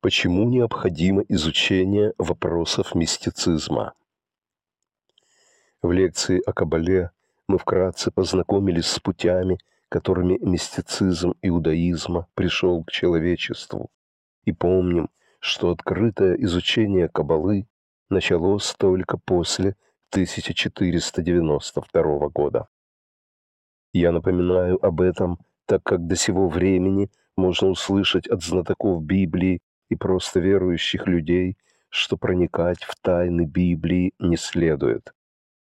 почему необходимо изучение вопросов мистицизма. В лекции о Кабале мы вкратце познакомились с путями, которыми мистицизм иудаизма пришел к человечеству. И помним, что открытое изучение Кабалы началось только после 1492 года. Я напоминаю об этом, так как до сего времени можно услышать от знатоков Библии и просто верующих людей, что проникать в тайны Библии не следует.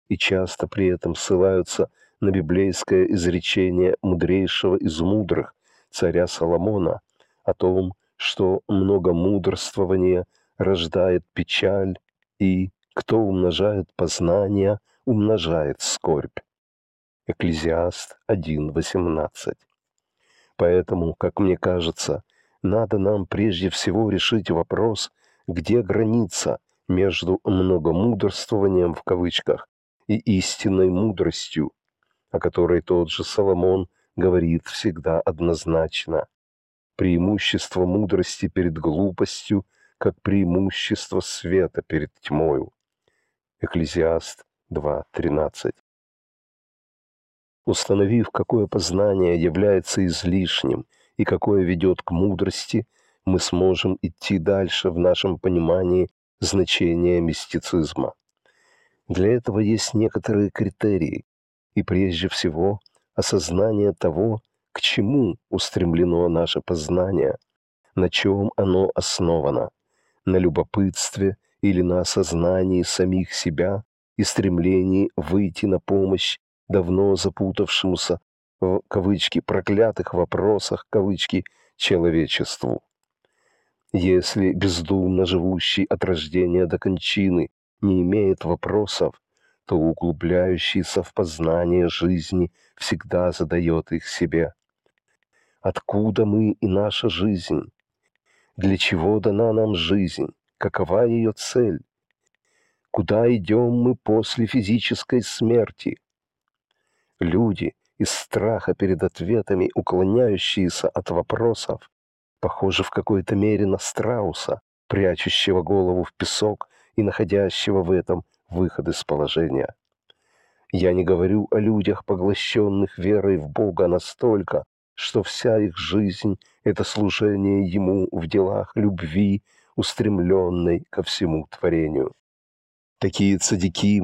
И часто при этом ссылаются на библейское изречение мудрейшего из мудрых, царя Соломона, о том, что много мудрствования рождает печаль, и кто умножает познания, умножает скорбь. Экклезиаст 1.18. Поэтому, как мне кажется, надо нам прежде всего решить вопрос, где граница между многомудрствованием в кавычках и истинной мудростью, о которой тот же Соломон говорит всегда однозначно. Преимущество мудрости перед глупостью, как преимущество света перед тьмою. Экклезиаст 2.13 Установив, какое познание является излишним – и какое ведет к мудрости, мы сможем идти дальше в нашем понимании значения мистицизма. Для этого есть некоторые критерии, и прежде всего осознание того, к чему устремлено наше познание, на чем оно основано, на любопытстве или на осознании самих себя и стремлении выйти на помощь давно запутавшемуся в кавычки, проклятых вопросах, кавычки, человечеству. Если бездумно живущий от рождения до кончины не имеет вопросов, то углубляющийся в познание жизни всегда задает их себе. Откуда мы и наша жизнь? Для чего дана нам жизнь? Какова ее цель? Куда идем мы после физической смерти? Люди, из страха перед ответами, уклоняющиеся от вопросов, похожи в какой-то мере на страуса, прячущего голову в песок и находящего в этом выход из положения. Я не говорю о людях, поглощенных верой в Бога настолько, что вся их жизнь — это служение Ему в делах любви, устремленной ко всему творению. Такие цадики,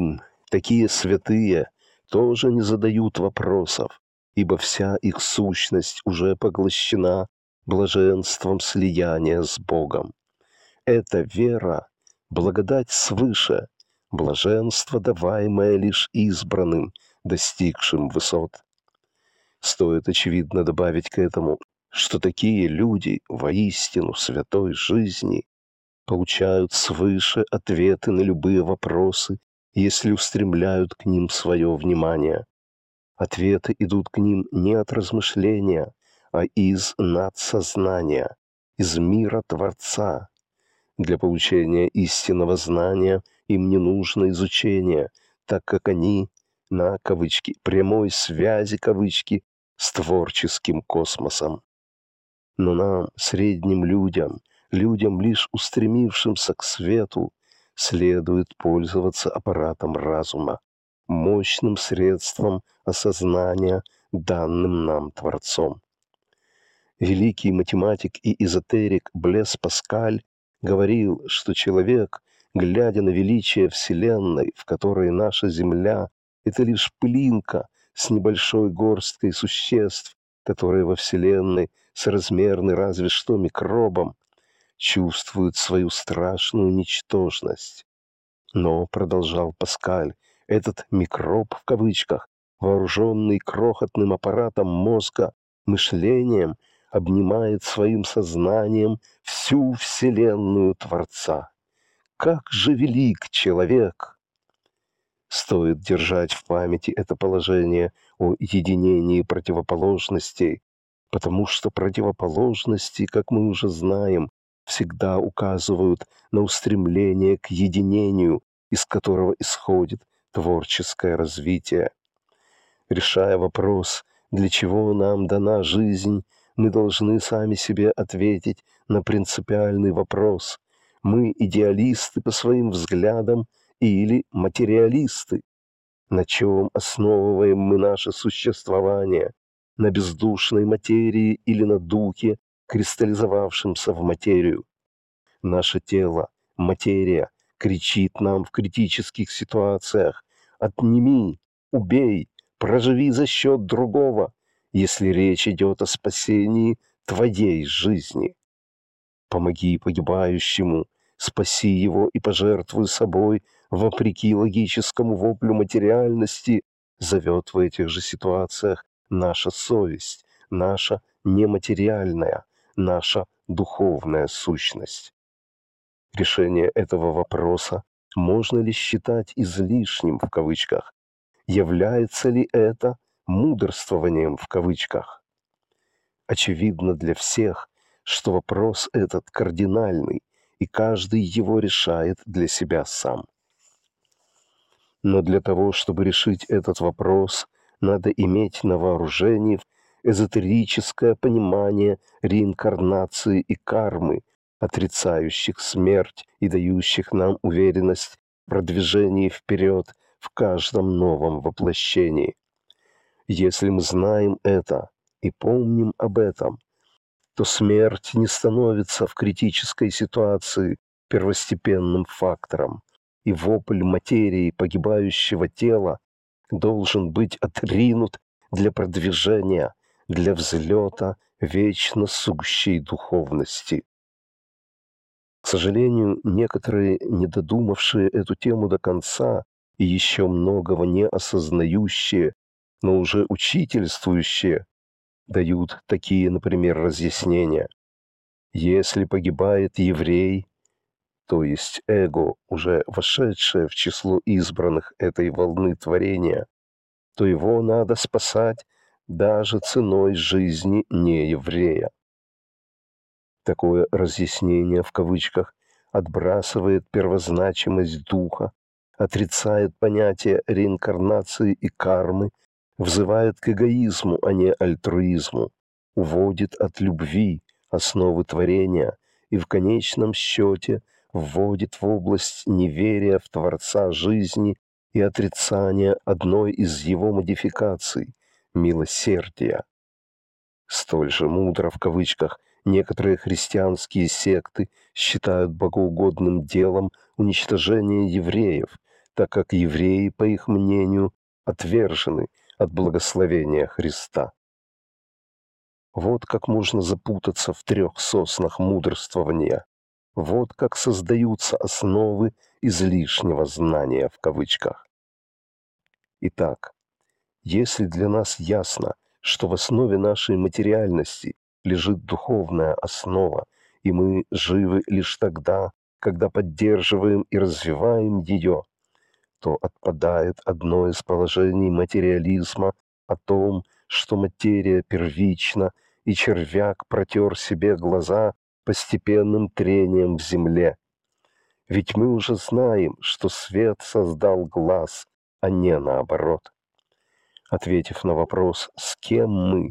такие святые тоже не задают вопросов, ибо вся их сущность уже поглощена блаженством слияния с Богом. Это вера, благодать свыше, блаженство, даваемое лишь избранным, достигшим высот. Стоит, очевидно, добавить к этому, что такие люди воистину святой жизни получают свыше ответы на любые вопросы если устремляют к ним свое внимание. Ответы идут к ним не от размышления, а из надсознания, из мира Творца. Для получения истинного знания им не нужно изучение, так как они на кавычки прямой связи кавычки с творческим космосом. Но нам, средним людям, людям, лишь устремившимся к свету, следует пользоваться аппаратом разума, мощным средством осознания, данным нам Творцом. Великий математик и эзотерик Блес Паскаль говорил, что человек, глядя на величие Вселенной, в которой наша Земля — это лишь пылинка с небольшой горсткой существ, которые во Вселенной соразмерны разве что микробам, чувствуют свою страшную ничтожность. Но, продолжал Паскаль, этот «микроб» в кавычках, вооруженный крохотным аппаратом мозга, мышлением, обнимает своим сознанием всю Вселенную Творца. Как же велик человек! Стоит держать в памяти это положение о единении противоположностей, потому что противоположности, как мы уже знаем, всегда указывают на устремление к единению, из которого исходит творческое развитие. Решая вопрос, для чего нам дана жизнь, мы должны сами себе ответить на принципиальный вопрос. Мы идеалисты по своим взглядам или материалисты? На чем основываем мы наше существование? На бездушной материи или на духе, кристаллизовавшимся в материю. Наше тело, материя, кричит нам в критических ситуациях «отними, убей, проживи за счет другого», если речь идет о спасении твоей жизни. Помоги погибающему, спаси его и пожертвуй собой, вопреки логическому воплю материальности, зовет в этих же ситуациях наша совесть, наша нематериальная, наша духовная сущность. Решение этого вопроса, можно ли считать излишним в кавычках, является ли это мудрствованием в кавычках. Очевидно для всех, что вопрос этот кардинальный, и каждый его решает для себя сам. Но для того, чтобы решить этот вопрос, надо иметь на вооружении эзотерическое понимание реинкарнации и кармы, отрицающих смерть и дающих нам уверенность в продвижении вперед в каждом новом воплощении. Если мы знаем это и помним об этом, то смерть не становится в критической ситуации первостепенным фактором, и вопль материи погибающего тела должен быть отринут для продвижения для взлета вечно сущей духовности. К сожалению, некоторые, не додумавшие эту тему до конца и еще многого не осознающие, но уже учительствующие, дают такие, например, разъяснения. Если погибает еврей, то есть эго, уже вошедшее в число избранных этой волны творения, то его надо спасать даже ценой жизни нееврея. Такое разъяснение в кавычках отбрасывает первозначимость духа, отрицает понятие реинкарнации и кармы, взывает к эгоизму, а не альтруизму, уводит от любви основы творения и в конечном счете вводит в область неверия в Творца жизни и отрицания одной из его модификаций милосердия. Столь же мудро, в кавычках, некоторые христианские секты считают богоугодным делом уничтожение евреев, так как евреи, по их мнению, отвержены от благословения Христа. Вот как можно запутаться в трех соснах мудрствования. Вот как создаются основы излишнего знания в кавычках. Итак, если для нас ясно, что в основе нашей материальности лежит духовная основа, и мы живы лишь тогда, когда поддерживаем и развиваем ее, то отпадает одно из положений материализма о том, что материя первична, и червяк протер себе глаза постепенным трением в земле. Ведь мы уже знаем, что свет создал глаз, а не наоборот. Ответив на вопрос «С кем мы?»,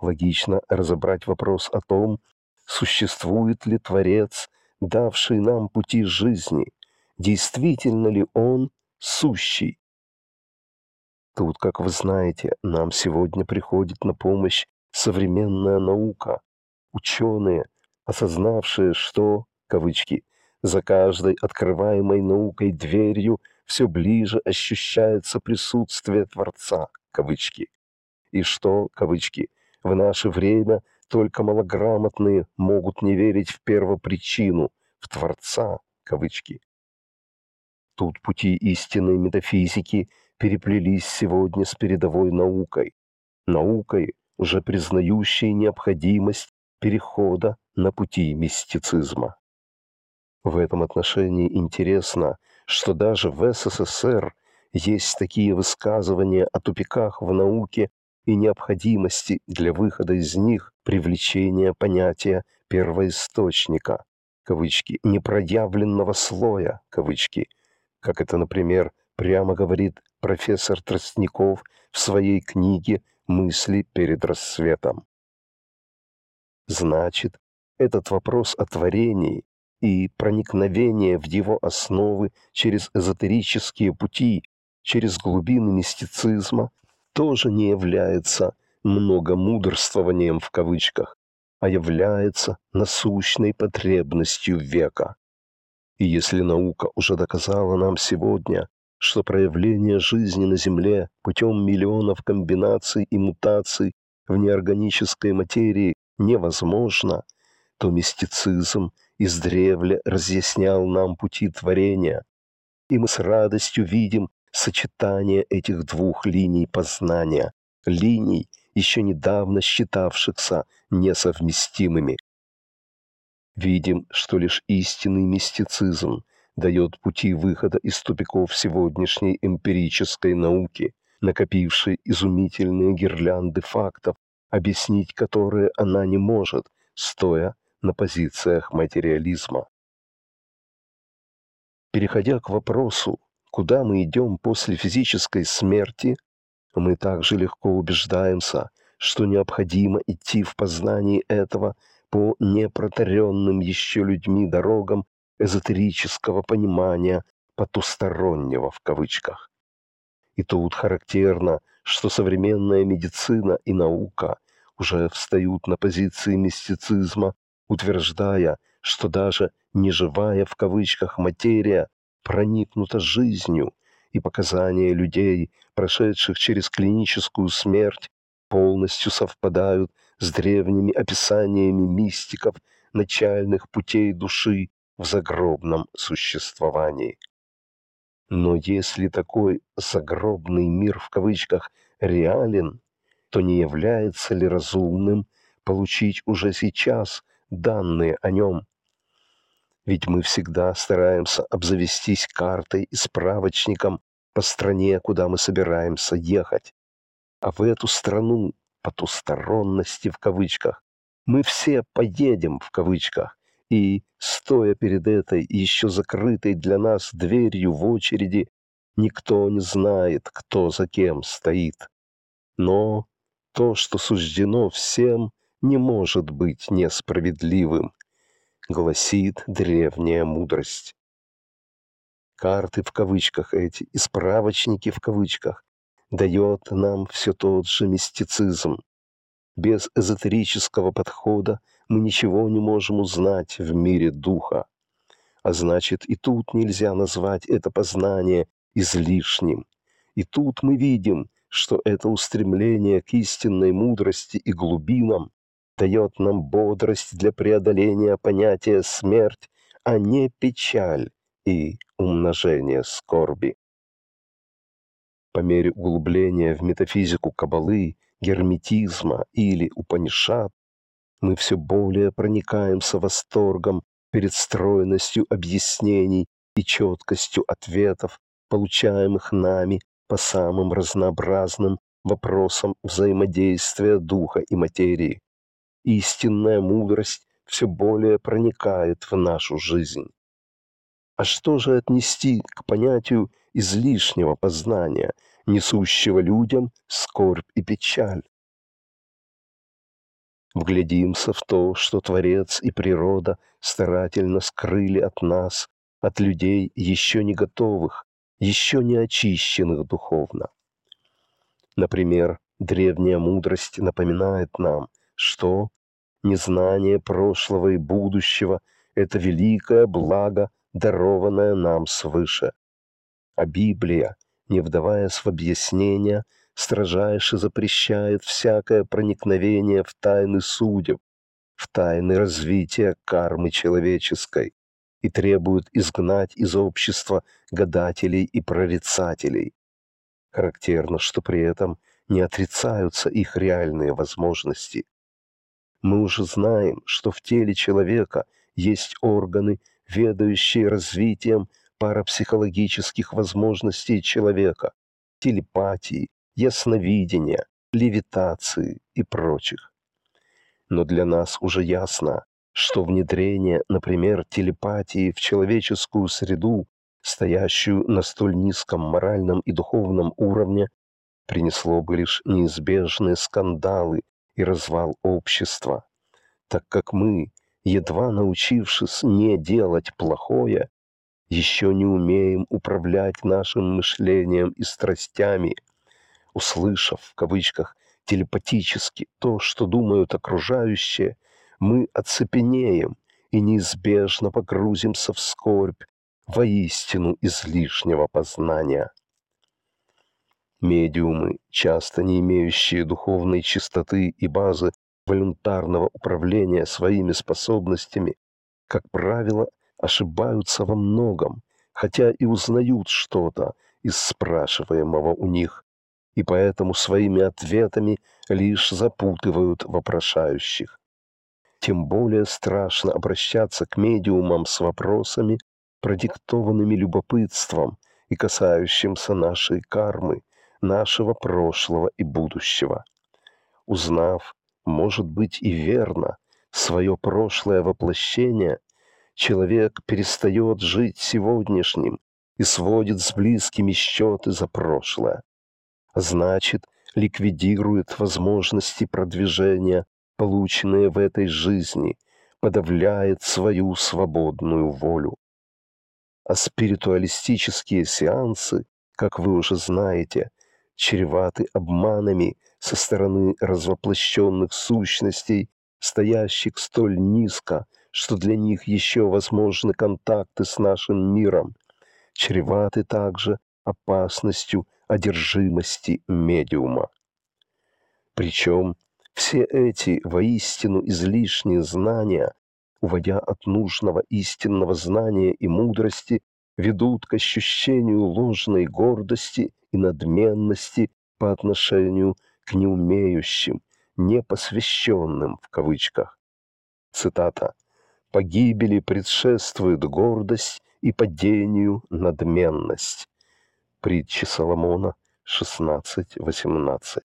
логично разобрать вопрос о том, существует ли Творец, давший нам пути жизни, действительно ли Он сущий. Тут, как вы знаете, нам сегодня приходит на помощь современная наука, ученые, осознавшие, что, кавычки, за каждой открываемой наукой дверью – все ближе ощущается присутствие Творца, кавычки. И что, кавычки, в наше время только малограмотные могут не верить в первопричину, в Творца, кавычки. Тут пути истинной метафизики переплелись сегодня с передовой наукой. Наукой, уже признающей необходимость перехода на пути мистицизма. В этом отношении интересно – что даже в СССР есть такие высказывания о тупиках в науке и необходимости для выхода из них привлечения понятия первоисточника, кавычки, непроявленного слоя, кавычки, как это, например, прямо говорит профессор Тростников в своей книге «Мысли перед рассветом». Значит, этот вопрос о творении и проникновение в его основы через эзотерические пути, через глубины мистицизма, тоже не является многомудрствованием в кавычках, а является насущной потребностью века. И если наука уже доказала нам сегодня, что проявление жизни на Земле путем миллионов комбинаций и мутаций в неорганической материи невозможно, то мистицизм – издревле разъяснял нам пути творения, и мы с радостью видим сочетание этих двух линий познания, линий, еще недавно считавшихся несовместимыми. Видим, что лишь истинный мистицизм дает пути выхода из тупиков сегодняшней эмпирической науки, накопившей изумительные гирлянды фактов, объяснить которые она не может, стоя на позициях материализма. Переходя к вопросу, куда мы идем после физической смерти, мы также легко убеждаемся, что необходимо идти в познании этого по непротаренным еще людьми дорогам эзотерического понимания «потустороннего» в кавычках. И тут характерно, что современная медицина и наука уже встают на позиции мистицизма утверждая, что даже «неживая» в кавычках материя проникнута жизнью, и показания людей, прошедших через клиническую смерть, полностью совпадают с древними описаниями мистиков начальных путей души в загробном существовании. Но если такой «загробный мир» в кавычках реален, то не является ли разумным получить уже сейчас данные о нем. Ведь мы всегда стараемся обзавестись картой и справочником по стране, куда мы собираемся ехать. А в эту страну потусторонности в кавычках мы все поедем в кавычках. И, стоя перед этой еще закрытой для нас дверью в очереди, никто не знает, кто за кем стоит. Но то, что суждено всем, не может быть несправедливым, гласит древняя мудрость. Карты в кавычках эти и справочники в кавычках дает нам все тот же мистицизм. Без эзотерического подхода мы ничего не можем узнать в мире духа. А значит, и тут нельзя назвать это познание излишним. И тут мы видим, что это устремление к истинной мудрости и глубинам дает нам бодрость для преодоления понятия смерть, а не печаль и умножение скорби. По мере углубления в метафизику кабалы, герметизма или упанишат, мы все более проникаемся восторгом перед стройностью объяснений и четкостью ответов, получаемых нами по самым разнообразным вопросам взаимодействия духа и материи истинная мудрость все более проникает в нашу жизнь. А что же отнести к понятию излишнего познания, несущего людям скорбь и печаль? Вглядимся в то, что Творец и природа старательно скрыли от нас, от людей, еще не готовых, еще не очищенных духовно. Например, древняя мудрость напоминает нам, что Незнание прошлого и будущего — это великое благо, дарованное нам свыше. А Библия, не вдаваясь в объяснения, строжайше запрещает всякое проникновение в тайны судеб, в тайны развития кармы человеческой и требует изгнать из общества гадателей и прорицателей. Характерно, что при этом не отрицаются их реальные возможности. Мы уже знаем, что в теле человека есть органы, ведающие развитием парапсихологических возможностей человека, телепатии, ясновидения, левитации и прочих. Но для нас уже ясно, что внедрение, например, телепатии в человеческую среду, стоящую на столь низком моральном и духовном уровне, принесло бы лишь неизбежные скандалы и развал общества, так как мы, едва научившись не делать плохое, еще не умеем управлять нашим мышлением и страстями, услышав, в кавычках, телепатически то, что думают окружающие, мы оцепенеем и неизбежно погрузимся в скорбь воистину излишнего познания. Медиумы, часто не имеющие духовной чистоты и базы волюнтарного управления своими способностями, как правило, ошибаются во многом, хотя и узнают что-то из спрашиваемого у них, и поэтому своими ответами лишь запутывают вопрошающих. Тем более страшно обращаться к медиумам с вопросами, продиктованными любопытством и касающимся нашей кармы, нашего прошлого и будущего. Узнав, может быть и верно, свое прошлое воплощение, человек перестает жить сегодняшним и сводит с близкими счеты за прошлое. Значит, ликвидирует возможности продвижения, полученные в этой жизни, подавляет свою свободную волю. А спиритуалистические сеансы, как вы уже знаете, чреваты обманами со стороны развоплощенных сущностей, стоящих столь низко, что для них еще возможны контакты с нашим миром, чреваты также опасностью одержимости медиума. Причем все эти воистину излишние знания, уводя от нужного истинного знания и мудрости, ведут к ощущению ложной гордости и надменности по отношению к неумеющим, непосвященным в кавычках. Цитата. «Погибели предшествует гордость и падению надменность». Притча Соломона 16.18.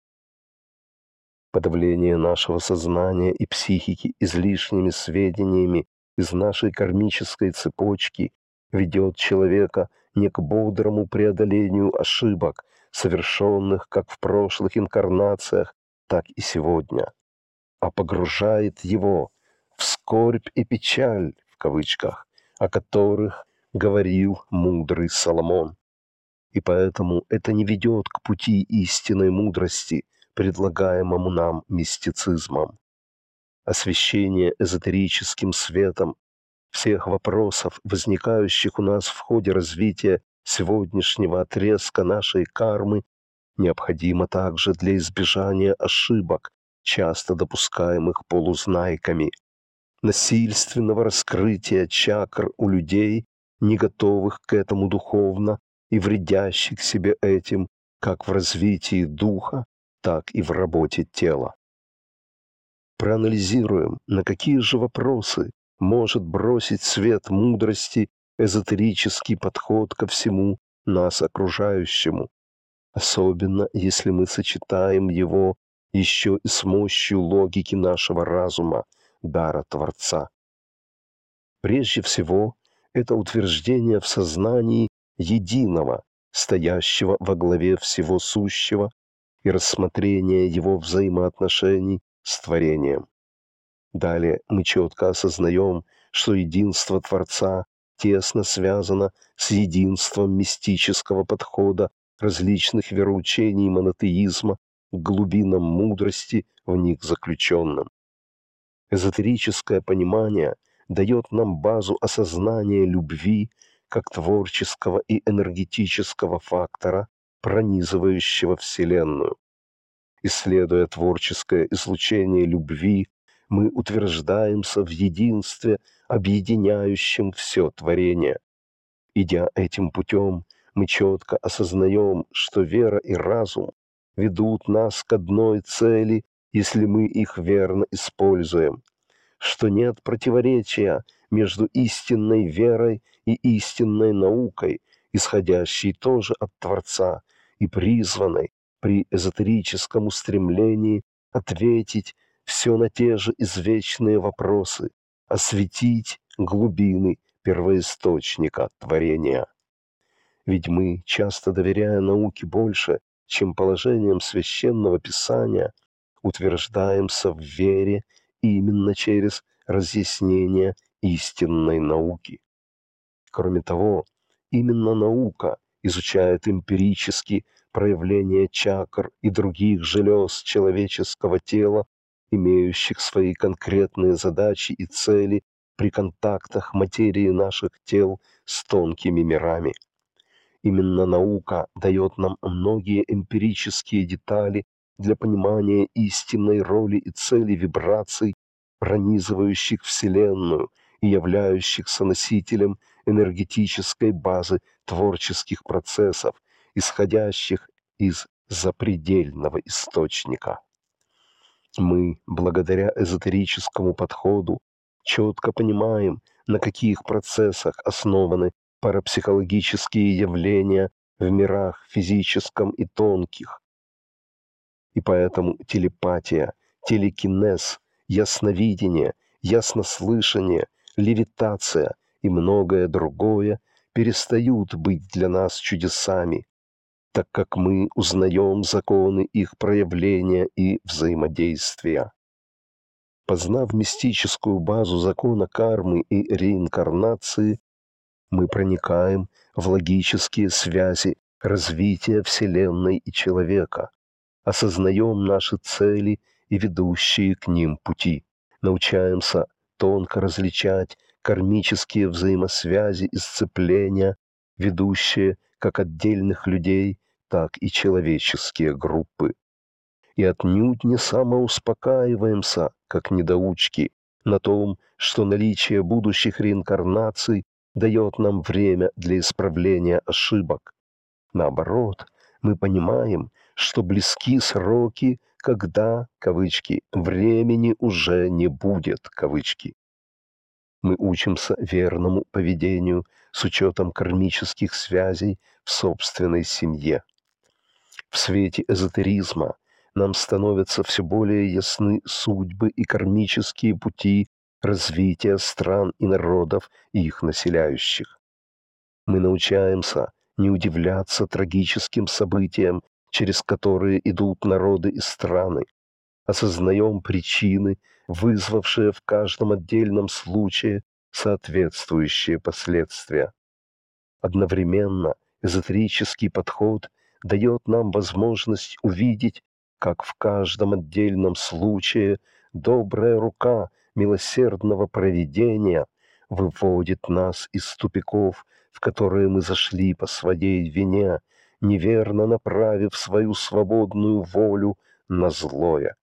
Подавление нашего сознания и психики излишними сведениями из нашей кармической цепочки ведет человека не к бодрому преодолению ошибок, совершенных как в прошлых инкарнациях, так и сегодня, а погружает его в скорбь и печаль, в кавычках, о которых говорил мудрый Соломон. И поэтому это не ведет к пути истинной мудрости, предлагаемому нам мистицизмом. Освещение эзотерическим светом всех вопросов, возникающих у нас в ходе развития сегодняшнего отрезка нашей кармы, необходимо также для избежания ошибок, часто допускаемых полузнайками, насильственного раскрытия чакр у людей, не готовых к этому духовно и вредящих себе этим как в развитии духа, так и в работе тела. Проанализируем, на какие же вопросы может бросить свет мудрости, эзотерический подход ко всему нас окружающему, особенно если мы сочетаем его еще и с мощью логики нашего разума, дара Творца. Прежде всего, это утверждение в сознании единого, стоящего во главе всего сущего, и рассмотрение его взаимоотношений с творением. Далее мы четко осознаем, что единство Творца тесно связано с единством мистического подхода различных вероучений монотеизма к глубинам мудрости в них заключенным. Эзотерическое понимание дает нам базу осознания любви как творческого и энергетического фактора, пронизывающего Вселенную. Исследуя творческое излучение любви, мы утверждаемся в единстве, объединяющем все творение. Идя этим путем, мы четко осознаем, что вера и разум ведут нас к одной цели, если мы их верно используем, что нет противоречия между истинной верой и истинной наукой, исходящей тоже от Творца и призванной при эзотерическом устремлении ответить все на те же извечные вопросы, осветить глубины первоисточника творения. Ведь мы, часто доверяя науке больше, чем положением священного писания, утверждаемся в вере именно через разъяснение истинной науки. Кроме того, именно наука изучает эмпирически проявление чакр и других желез человеческого тела имеющих свои конкретные задачи и цели при контактах материи наших тел с тонкими мирами. Именно наука дает нам многие эмпирические детали для понимания истинной роли и цели вибраций, пронизывающих Вселенную и являющихся носителем энергетической базы творческих процессов, исходящих из запредельного источника. Мы, благодаря эзотерическому подходу, четко понимаем, на каких процессах основаны парапсихологические явления в мирах физическом и тонких. И поэтому телепатия, телекинез, ясновидение, яснослышание, левитация и многое другое перестают быть для нас чудесами, так как мы узнаем законы их проявления и взаимодействия. Познав мистическую базу закона кармы и реинкарнации, мы проникаем в логические связи развития Вселенной и человека, осознаем наши цели и ведущие к ним пути, научаемся тонко различать кармические взаимосвязи и сцепления, ведущие как отдельных людей, так и человеческие группы. И отнюдь не самоуспокаиваемся, как недоучки, на том, что наличие будущих реинкарнаций дает нам время для исправления ошибок. Наоборот, мы понимаем, что близки сроки, когда, кавычки, времени уже не будет, кавычки мы учимся верному поведению с учетом кармических связей в собственной семье. В свете эзотеризма нам становятся все более ясны судьбы и кармические пути развития стран и народов и их населяющих. Мы научаемся не удивляться трагическим событиям, через которые идут народы и страны, осознаем причины, вызвавшие в каждом отдельном случае соответствующие последствия. Одновременно эзотерический подход дает нам возможность увидеть, как в каждом отдельном случае добрая рука милосердного проведения выводит нас из тупиков, в которые мы зашли по своей вине, неверно направив свою свободную волю на злое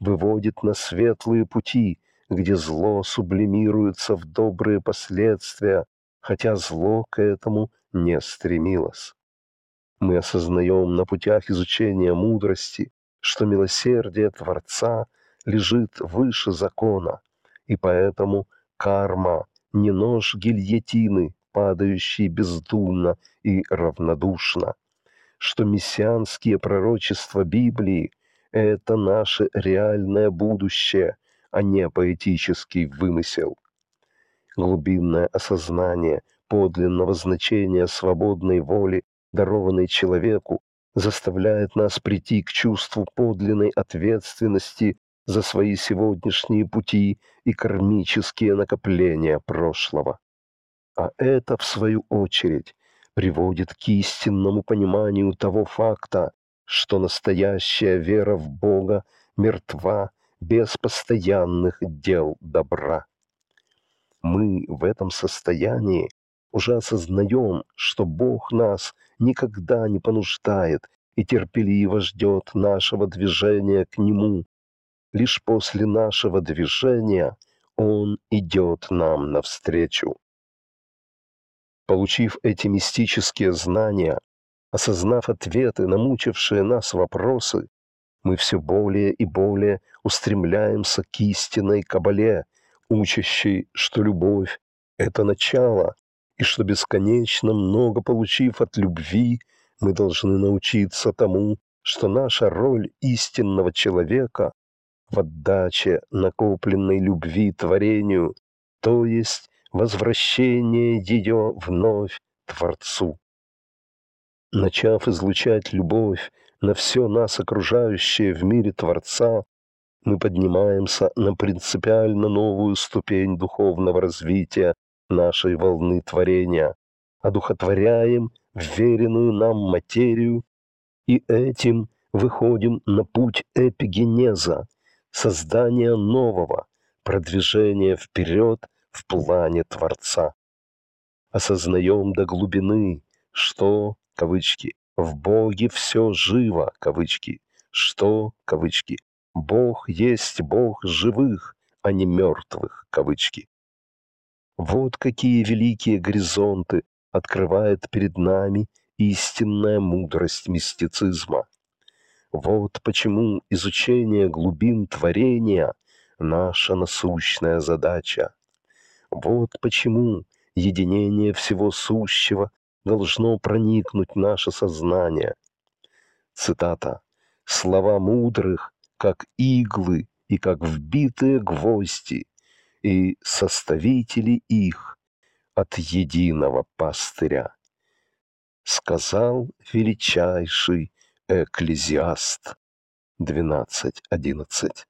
выводит на светлые пути, где зло сублимируется в добрые последствия, хотя зло к этому не стремилось. Мы осознаем на путях изучения мудрости, что милосердие Творца лежит выше закона, и поэтому карма не нож гильотины, падающий бездумно и равнодушно, что мессианские пророчества Библии это наше реальное будущее, а не поэтический вымысел. Глубинное осознание подлинного значения свободной воли, дарованной человеку, заставляет нас прийти к чувству подлинной ответственности за свои сегодняшние пути и кармические накопления прошлого. А это, в свою очередь, приводит к истинному пониманию того факта, что настоящая вера в Бога мертва без постоянных дел добра. Мы в этом состоянии уже осознаем, что Бог нас никогда не понуждает и терпеливо ждет нашего движения к Нему. Лишь после нашего движения Он идет нам навстречу. Получив эти мистические знания, Осознав ответы на мучившие нас вопросы, мы все более и более устремляемся к истинной кабале, учащей, что любовь — это начало, и что бесконечно много получив от любви, мы должны научиться тому, что наша роль истинного человека в отдаче накопленной любви творению, то есть возвращение ее вновь Творцу начав излучать любовь на все нас окружающее в мире Творца, мы поднимаемся на принципиально новую ступень духовного развития нашей волны творения, одухотворяем веренную нам материю и этим выходим на путь эпигенеза, создания нового, продвижения вперед в плане Творца. Осознаем до глубины, что кавычки, в Боге все живо, кавычки, что, кавычки, Бог есть Бог живых, а не мертвых, кавычки. Вот какие великие горизонты открывает перед нами истинная мудрость мистицизма. Вот почему изучение глубин творения – наша насущная задача. Вот почему единение всего сущего должно проникнуть наше сознание. Цитата. «Слова мудрых, как иглы и как вбитые гвозди, и составители их от единого пастыря», сказал величайший экклезиаст 12.11.